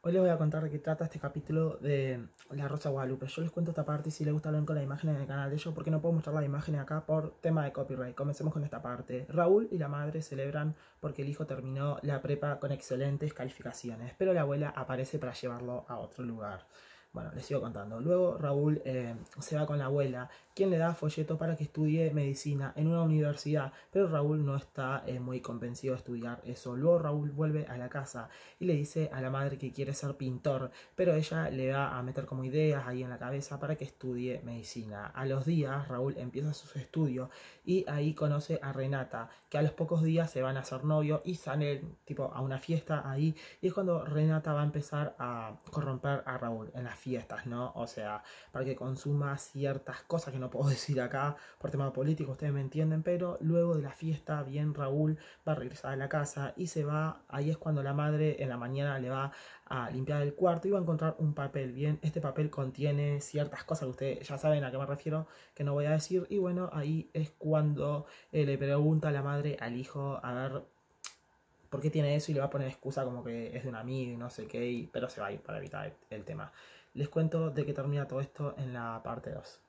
Hoy les voy a contar de qué trata este capítulo de La Rosa Guadalupe. Yo les cuento esta parte y si les gusta ven con la imagen en el canal de ellos porque no puedo mostrar la imagen acá por tema de copyright. Comencemos con esta parte. Raúl y la madre celebran porque el hijo terminó la prepa con excelentes calificaciones, pero la abuela aparece para llevarlo a otro lugar. Bueno, les sigo contando. Luego Raúl eh, se va con la abuela, quien le da folleto para que estudie medicina en una universidad, pero Raúl no está eh, muy convencido de estudiar eso. Luego Raúl vuelve a la casa y le dice a la madre que quiere ser pintor, pero ella le va a meter como ideas ahí en la cabeza para que estudie medicina. A los días Raúl empieza sus estudios y ahí conoce a Renata, que a los pocos días se van a hacer novio y salen tipo a una fiesta ahí y es cuando Renata va a empezar a corromper a Raúl en la fiesta fiestas, ¿no? O sea, para que consuma ciertas cosas que no puedo decir acá por tema político, ustedes me entienden, pero luego de la fiesta, bien Raúl va a regresar a la casa y se va, ahí es cuando la madre en la mañana le va a limpiar el cuarto y va a encontrar un papel, bien, este papel contiene ciertas cosas que ustedes ya saben a qué me refiero, que no voy a decir, y bueno, ahí es cuando eh, le pregunta a la madre al hijo, a ver, por qué tiene eso y le va a poner excusa como que es de un amigo y no sé qué, pero se va a ir para evitar el, tema. Les cuento de qué termina todo esto en la parte 2.